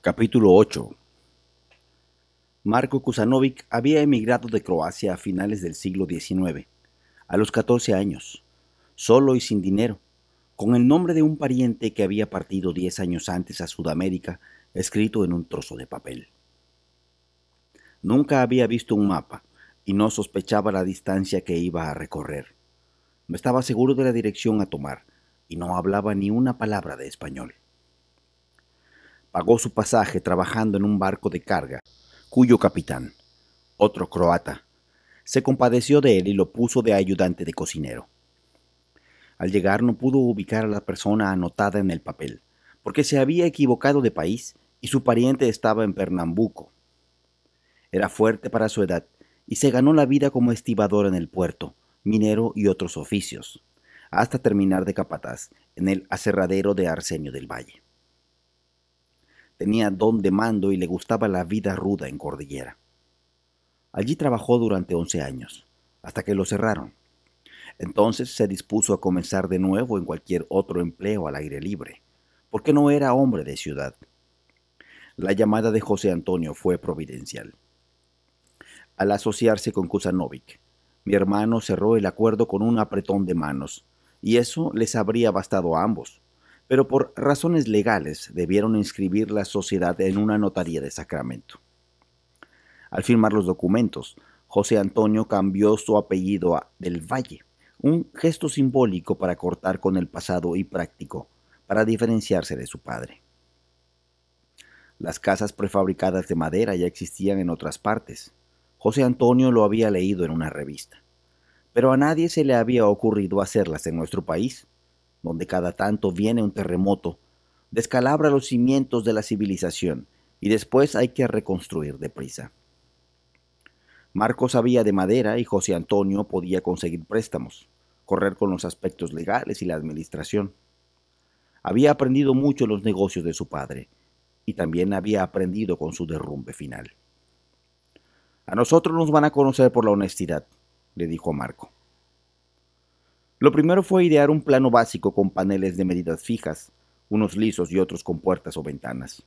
Capítulo 8 Marco Kusanovic había emigrado de Croacia a finales del siglo XIX, a los 14 años, solo y sin dinero, con el nombre de un pariente que había partido 10 años antes a Sudamérica, escrito en un trozo de papel. Nunca había visto un mapa y no sospechaba la distancia que iba a recorrer. No estaba seguro de la dirección a tomar y no hablaba ni una palabra de español pagó su pasaje trabajando en un barco de carga, cuyo capitán, otro croata, se compadeció de él y lo puso de ayudante de cocinero. Al llegar no pudo ubicar a la persona anotada en el papel, porque se había equivocado de país y su pariente estaba en Pernambuco. Era fuerte para su edad y se ganó la vida como estibador en el puerto, minero y otros oficios, hasta terminar de capataz en el aserradero de Arsenio del Valle tenía don de mando y le gustaba la vida ruda en Cordillera. Allí trabajó durante once años, hasta que lo cerraron. Entonces se dispuso a comenzar de nuevo en cualquier otro empleo al aire libre, porque no era hombre de ciudad. La llamada de José Antonio fue providencial. Al asociarse con Kusanovic, mi hermano cerró el acuerdo con un apretón de manos, y eso les habría bastado a ambos pero por razones legales debieron inscribir la sociedad en una notaría de Sacramento. Al firmar los documentos, José Antonio cambió su apellido a del Valle, un gesto simbólico para cortar con el pasado y práctico, para diferenciarse de su padre. Las casas prefabricadas de madera ya existían en otras partes. José Antonio lo había leído en una revista. Pero a nadie se le había ocurrido hacerlas en nuestro país donde cada tanto viene un terremoto, descalabra los cimientos de la civilización y después hay que reconstruir deprisa. Marco sabía de madera y José Antonio podía conseguir préstamos, correr con los aspectos legales y la administración. Había aprendido mucho los negocios de su padre y también había aprendido con su derrumbe final. A nosotros nos van a conocer por la honestidad, le dijo a Marco. Lo primero fue idear un plano básico con paneles de medidas fijas, unos lisos y otros con puertas o ventanas.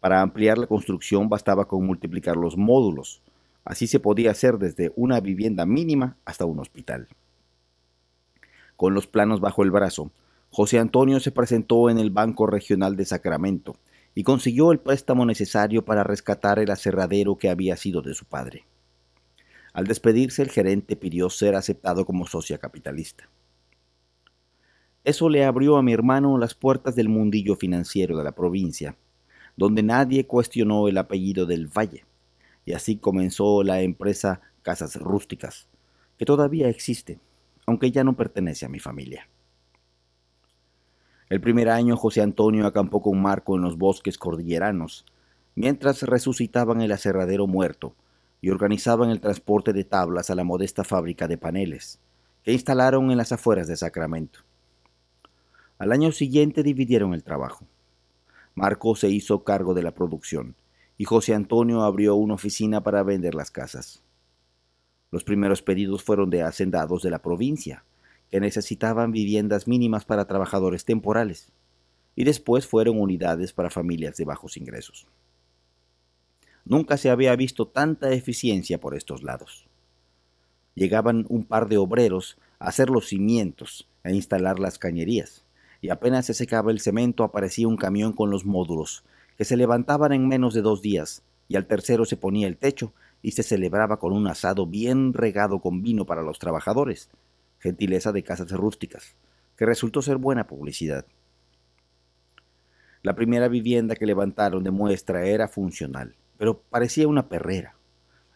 Para ampliar la construcción bastaba con multiplicar los módulos, así se podía hacer desde una vivienda mínima hasta un hospital. Con los planos bajo el brazo, José Antonio se presentó en el Banco Regional de Sacramento y consiguió el préstamo necesario para rescatar el aserradero que había sido de su padre. Al despedirse, el gerente pidió ser aceptado como socia capitalista. Eso le abrió a mi hermano las puertas del mundillo financiero de la provincia, donde nadie cuestionó el apellido del Valle, y así comenzó la empresa Casas Rústicas, que todavía existe, aunque ya no pertenece a mi familia. El primer año José Antonio acampó con Marco en los bosques cordilleranos, mientras resucitaban el aserradero muerto y organizaban el transporte de tablas a la modesta fábrica de paneles, que instalaron en las afueras de Sacramento. Al año siguiente dividieron el trabajo. Marco se hizo cargo de la producción y José Antonio abrió una oficina para vender las casas. Los primeros pedidos fueron de hacendados de la provincia, que necesitaban viviendas mínimas para trabajadores temporales, y después fueron unidades para familias de bajos ingresos. Nunca se había visto tanta eficiencia por estos lados. Llegaban un par de obreros a hacer los cimientos, a instalar las cañerías, y apenas se secaba el cemento aparecía un camión con los módulos, que se levantaban en menos de dos días, y al tercero se ponía el techo y se celebraba con un asado bien regado con vino para los trabajadores, gentileza de casas rústicas, que resultó ser buena publicidad. La primera vivienda que levantaron de muestra era funcional, pero parecía una perrera.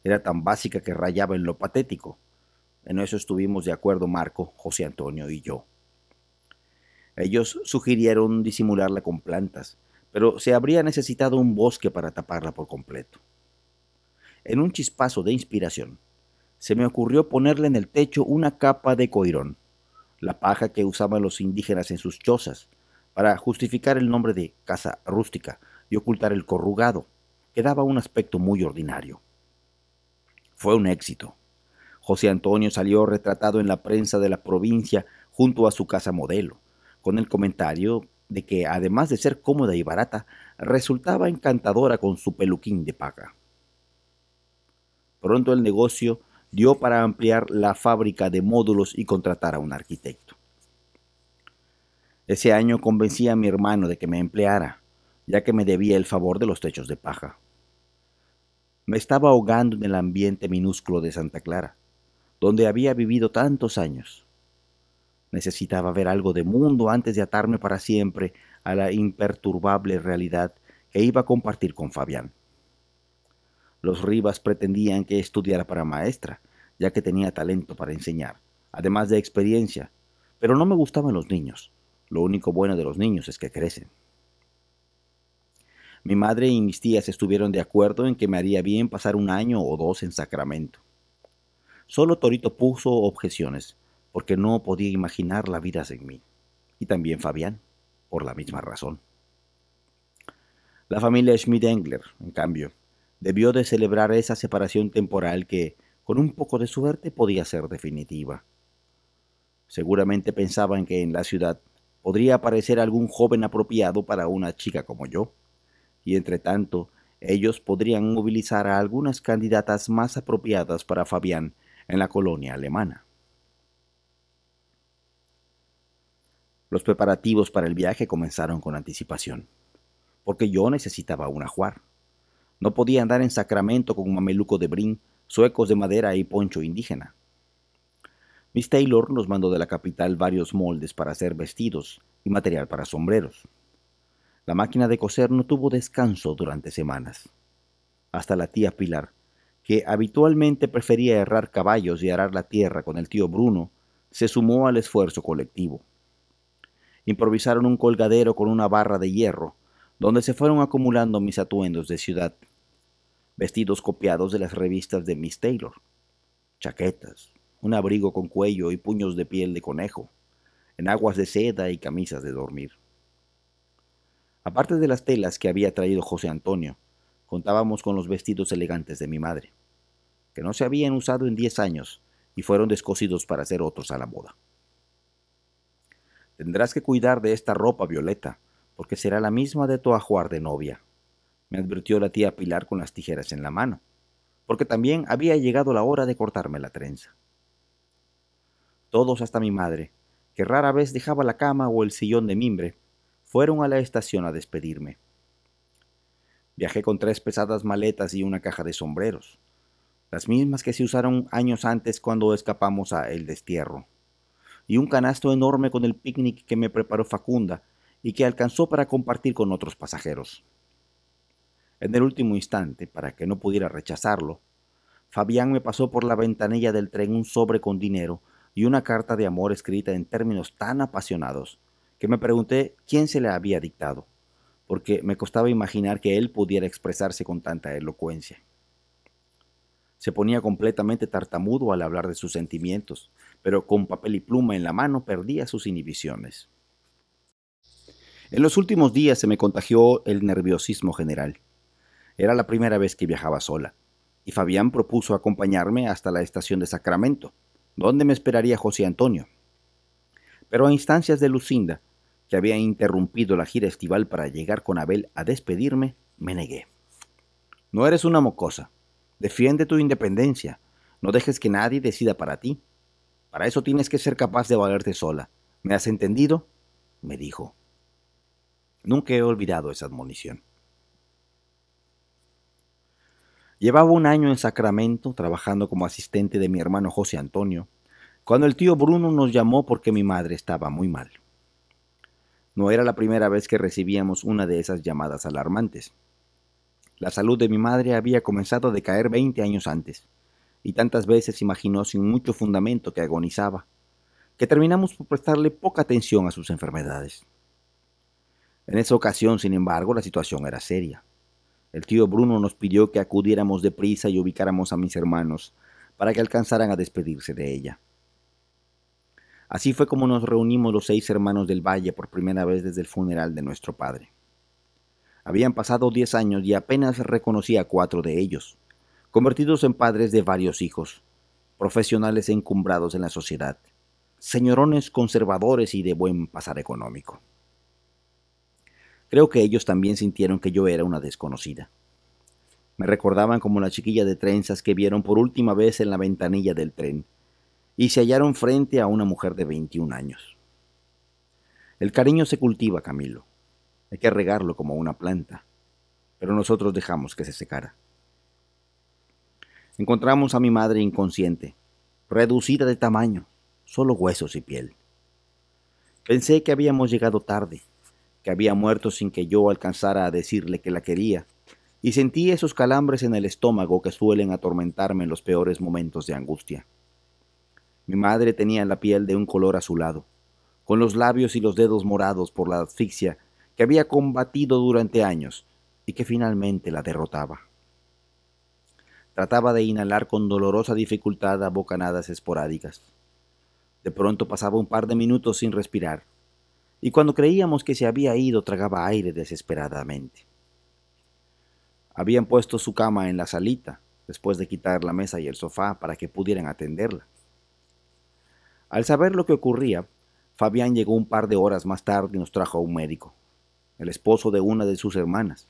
Era tan básica que rayaba en lo patético. En eso estuvimos de acuerdo Marco, José Antonio y yo. Ellos sugirieron disimularla con plantas, pero se habría necesitado un bosque para taparla por completo. En un chispazo de inspiración, se me ocurrió ponerle en el techo una capa de coirón, la paja que usaban los indígenas en sus chozas, para justificar el nombre de casa rústica y ocultar el corrugado, que daba un aspecto muy ordinario. Fue un éxito. José Antonio salió retratado en la prensa de la provincia junto a su casa modelo, con el comentario de que, además de ser cómoda y barata, resultaba encantadora con su peluquín de paja. Pronto el negocio dio para ampliar la fábrica de módulos y contratar a un arquitecto. Ese año convencí a mi hermano de que me empleara, ya que me debía el favor de los techos de paja. Me estaba ahogando en el ambiente minúsculo de Santa Clara, donde había vivido tantos años. Necesitaba ver algo de mundo antes de atarme para siempre a la imperturbable realidad que iba a compartir con Fabián. Los Rivas pretendían que estudiara para maestra, ya que tenía talento para enseñar, además de experiencia, pero no me gustaban los niños. Lo único bueno de los niños es que crecen. Mi madre y mis tías estuvieron de acuerdo en que me haría bien pasar un año o dos en Sacramento. Solo Torito puso objeciones, porque no podía imaginar la vida sin mí. Y también Fabián, por la misma razón. La familia Schmidt-Engler, en cambio, debió de celebrar esa separación temporal que, con un poco de suerte, podía ser definitiva. Seguramente pensaban que en la ciudad podría aparecer algún joven apropiado para una chica como yo y entre tanto, ellos podrían movilizar a algunas candidatas más apropiadas para Fabián en la colonia alemana. Los preparativos para el viaje comenzaron con anticipación, porque yo necesitaba un ajuar. No podía andar en Sacramento con un mameluco de brin, suecos de madera y poncho indígena. Miss Taylor nos mandó de la capital varios moldes para hacer vestidos y material para sombreros. La máquina de coser no tuvo descanso durante semanas. Hasta la tía Pilar, que habitualmente prefería errar caballos y arar la tierra con el tío Bruno, se sumó al esfuerzo colectivo. Improvisaron un colgadero con una barra de hierro, donde se fueron acumulando mis atuendos de ciudad, vestidos copiados de las revistas de Miss Taylor, chaquetas, un abrigo con cuello y puños de piel de conejo, enaguas de seda y camisas de dormir. Aparte de las telas que había traído José Antonio, contábamos con los vestidos elegantes de mi madre, que no se habían usado en diez años y fueron descosidos para hacer otros a la moda. Tendrás que cuidar de esta ropa, Violeta, porque será la misma de tu ajuar de novia, me advirtió la tía Pilar con las tijeras en la mano, porque también había llegado la hora de cortarme la trenza. Todos hasta mi madre, que rara vez dejaba la cama o el sillón de mimbre, fueron a la estación a despedirme. Viajé con tres pesadas maletas y una caja de sombreros, las mismas que se usaron años antes cuando escapamos a El Destierro, y un canasto enorme con el picnic que me preparó Facunda y que alcanzó para compartir con otros pasajeros. En el último instante, para que no pudiera rechazarlo, Fabián me pasó por la ventanilla del tren un sobre con dinero y una carta de amor escrita en términos tan apasionados que me pregunté quién se le había dictado, porque me costaba imaginar que él pudiera expresarse con tanta elocuencia. Se ponía completamente tartamudo al hablar de sus sentimientos, pero con papel y pluma en la mano perdía sus inhibiciones. En los últimos días se me contagió el nerviosismo general. Era la primera vez que viajaba sola, y Fabián propuso acompañarme hasta la estación de Sacramento, donde me esperaría José Antonio, pero a instancias de Lucinda, que había interrumpido la gira estival para llegar con Abel a despedirme, me negué. No eres una mocosa. Defiende tu independencia. No dejes que nadie decida para ti. Para eso tienes que ser capaz de valerte sola. ¿Me has entendido? me dijo. Nunca he olvidado esa admonición. Llevaba un año en Sacramento trabajando como asistente de mi hermano José Antonio, cuando el tío Bruno nos llamó porque mi madre estaba muy mal. No era la primera vez que recibíamos una de esas llamadas alarmantes. La salud de mi madre había comenzado a decaer 20 años antes, y tantas veces imaginó sin mucho fundamento que agonizaba, que terminamos por prestarle poca atención a sus enfermedades. En esa ocasión, sin embargo, la situación era seria. El tío Bruno nos pidió que acudiéramos deprisa y ubicáramos a mis hermanos para que alcanzaran a despedirse de ella. Así fue como nos reunimos los seis hermanos del valle por primera vez desde el funeral de nuestro padre. Habían pasado diez años y apenas reconocí a cuatro de ellos, convertidos en padres de varios hijos, profesionales encumbrados en la sociedad, señorones conservadores y de buen pasar económico. Creo que ellos también sintieron que yo era una desconocida. Me recordaban como la chiquilla de trenzas que vieron por última vez en la ventanilla del tren, y se hallaron frente a una mujer de 21 años. El cariño se cultiva, Camilo. Hay que regarlo como una planta, pero nosotros dejamos que se secara. Encontramos a mi madre inconsciente, reducida de tamaño, solo huesos y piel. Pensé que habíamos llegado tarde, que había muerto sin que yo alcanzara a decirle que la quería, y sentí esos calambres en el estómago que suelen atormentarme en los peores momentos de angustia. Mi madre tenía la piel de un color azulado, con los labios y los dedos morados por la asfixia que había combatido durante años y que finalmente la derrotaba. Trataba de inhalar con dolorosa dificultad a bocanadas esporádicas. De pronto pasaba un par de minutos sin respirar, y cuando creíamos que se había ido tragaba aire desesperadamente. Habían puesto su cama en la salita, después de quitar la mesa y el sofá para que pudieran atenderla. Al saber lo que ocurría, Fabián llegó un par de horas más tarde y nos trajo a un médico, el esposo de una de sus hermanas.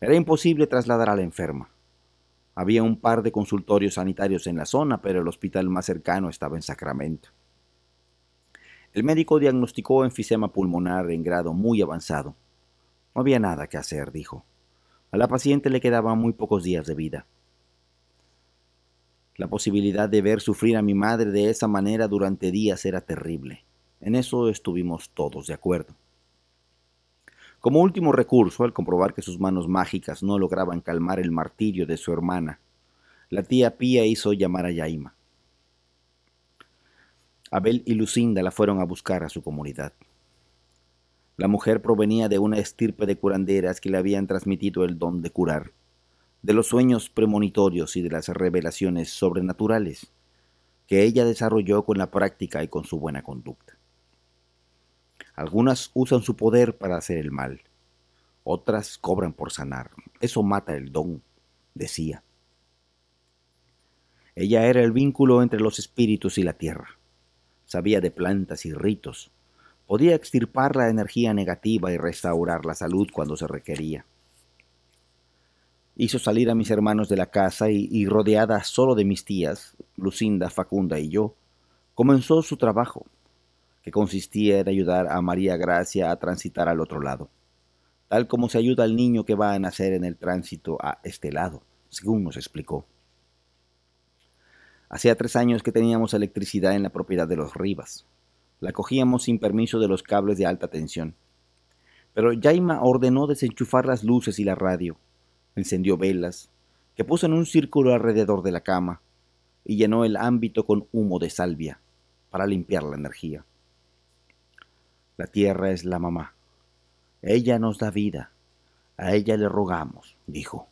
Era imposible trasladar a la enferma. Había un par de consultorios sanitarios en la zona, pero el hospital más cercano estaba en Sacramento. El médico diagnosticó enfisema pulmonar en grado muy avanzado. No había nada que hacer, dijo. A la paciente le quedaban muy pocos días de vida. La posibilidad de ver sufrir a mi madre de esa manera durante días era terrible. En eso estuvimos todos de acuerdo. Como último recurso, al comprobar que sus manos mágicas no lograban calmar el martirio de su hermana, la tía Pía hizo llamar a Yaima. Abel y Lucinda la fueron a buscar a su comunidad. La mujer provenía de una estirpe de curanderas que le habían transmitido el don de curar de los sueños premonitorios y de las revelaciones sobrenaturales que ella desarrolló con la práctica y con su buena conducta. Algunas usan su poder para hacer el mal, otras cobran por sanar. Eso mata el don, decía. Ella era el vínculo entre los espíritus y la tierra. Sabía de plantas y ritos. Podía extirpar la energía negativa y restaurar la salud cuando se requería hizo salir a mis hermanos de la casa y, rodeada solo de mis tías, Lucinda, Facunda y yo, comenzó su trabajo, que consistía en ayudar a María Gracia a transitar al otro lado, tal como se ayuda al niño que va a nacer en el tránsito a este lado, según nos explicó. Hacía tres años que teníamos electricidad en la propiedad de los Rivas. La cogíamos sin permiso de los cables de alta tensión. Pero Jaima ordenó desenchufar las luces y la radio, encendió velas, que puso en un círculo alrededor de la cama y llenó el ámbito con humo de salvia para limpiar la energía. La tierra es la mamá. Ella nos da vida. A ella le rogamos, dijo.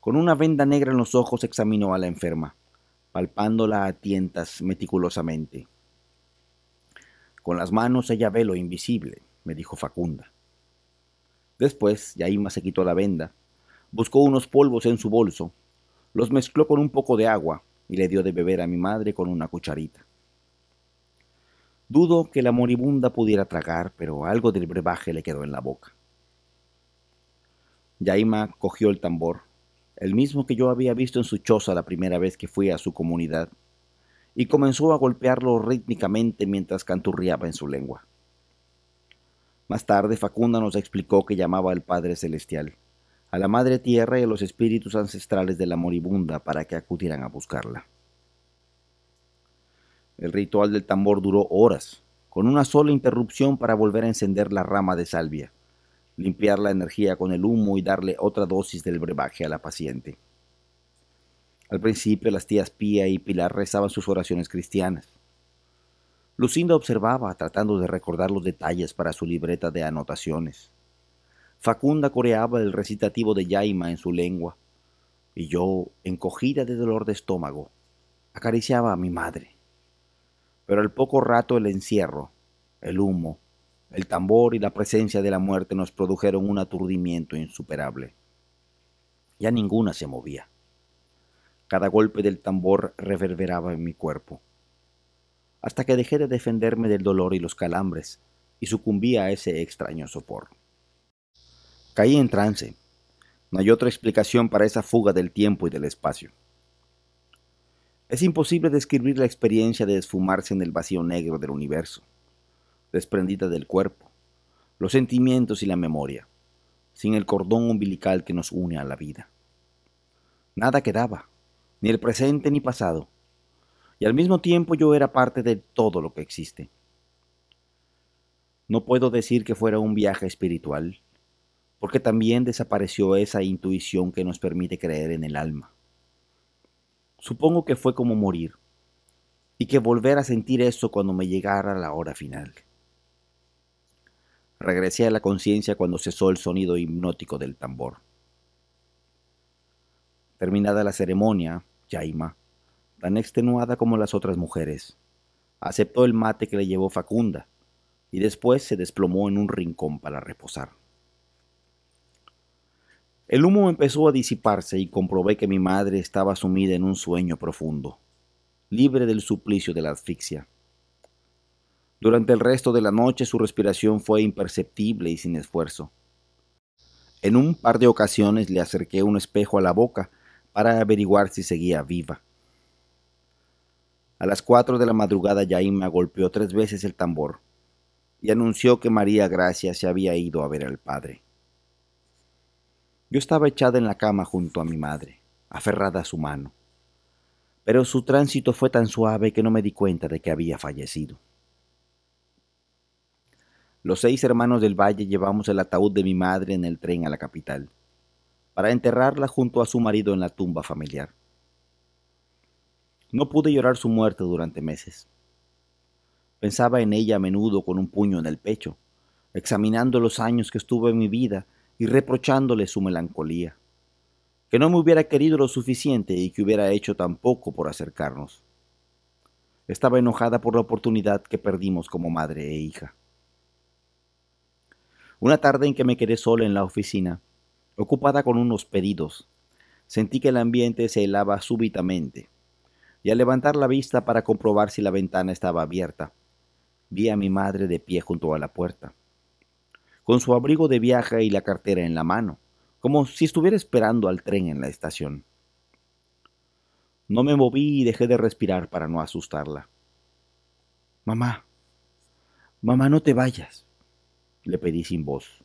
Con una venda negra en los ojos examinó a la enferma, palpándola a tientas meticulosamente. Con las manos ella ve lo invisible, me dijo Facunda. Después, Yaima se quitó la venda, buscó unos polvos en su bolso, los mezcló con un poco de agua y le dio de beber a mi madre con una cucharita. Dudo que la moribunda pudiera tragar, pero algo del brebaje le quedó en la boca. Yaima cogió el tambor, el mismo que yo había visto en su choza la primera vez que fui a su comunidad, y comenzó a golpearlo rítmicamente mientras canturriaba en su lengua. Más tarde Facunda nos explicó que llamaba al Padre Celestial, a la Madre Tierra y a los espíritus ancestrales de la moribunda para que acudieran a buscarla. El ritual del tambor duró horas, con una sola interrupción para volver a encender la rama de salvia, limpiar la energía con el humo y darle otra dosis del brebaje a la paciente. Al principio las tías Pía y Pilar rezaban sus oraciones cristianas, Lucinda observaba tratando de recordar los detalles para su libreta de anotaciones. Facunda coreaba el recitativo de Yaima en su lengua, y yo, encogida de dolor de estómago, acariciaba a mi madre. Pero al poco rato el encierro, el humo, el tambor y la presencia de la muerte nos produjeron un aturdimiento insuperable. Ya ninguna se movía. Cada golpe del tambor reverberaba en mi cuerpo hasta que dejé de defenderme del dolor y los calambres, y sucumbí a ese extraño sopor. Caí en trance. No hay otra explicación para esa fuga del tiempo y del espacio. Es imposible describir la experiencia de esfumarse en el vacío negro del universo, desprendida del cuerpo, los sentimientos y la memoria, sin el cordón umbilical que nos une a la vida. Nada quedaba, ni el presente ni pasado, y al mismo tiempo yo era parte de todo lo que existe. No puedo decir que fuera un viaje espiritual, porque también desapareció esa intuición que nos permite creer en el alma. Supongo que fue como morir, y que volver a sentir eso cuando me llegara la hora final. Regresé a la conciencia cuando cesó el sonido hipnótico del tambor. Terminada la ceremonia, Yaima tan extenuada como las otras mujeres. Aceptó el mate que le llevó Facunda y después se desplomó en un rincón para reposar. El humo empezó a disiparse y comprobé que mi madre estaba sumida en un sueño profundo, libre del suplicio de la asfixia. Durante el resto de la noche su respiración fue imperceptible y sin esfuerzo. En un par de ocasiones le acerqué un espejo a la boca para averiguar si seguía viva. A las cuatro de la madrugada Yaima golpeó tres veces el tambor y anunció que María Gracia se había ido a ver al padre. Yo estaba echada en la cama junto a mi madre, aferrada a su mano, pero su tránsito fue tan suave que no me di cuenta de que había fallecido. Los seis hermanos del valle llevamos el ataúd de mi madre en el tren a la capital, para enterrarla junto a su marido en la tumba familiar. No pude llorar su muerte durante meses. Pensaba en ella a menudo con un puño en el pecho, examinando los años que estuvo en mi vida y reprochándole su melancolía. Que no me hubiera querido lo suficiente y que hubiera hecho tan poco por acercarnos. Estaba enojada por la oportunidad que perdimos como madre e hija. Una tarde en que me quedé sola en la oficina, ocupada con unos pedidos, sentí que el ambiente se helaba súbitamente y al levantar la vista para comprobar si la ventana estaba abierta, vi a mi madre de pie junto a la puerta, con su abrigo de viaje y la cartera en la mano, como si estuviera esperando al tren en la estación. No me moví y dejé de respirar para no asustarla. Mamá, mamá, no te vayas, le pedí sin voz,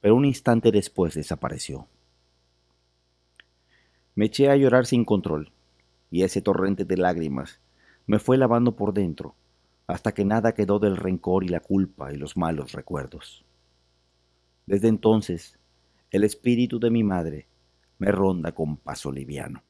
pero un instante después desapareció. Me eché a llorar sin control y ese torrente de lágrimas me fue lavando por dentro, hasta que nada quedó del rencor y la culpa y los malos recuerdos. Desde entonces, el espíritu de mi madre me ronda con paso liviano.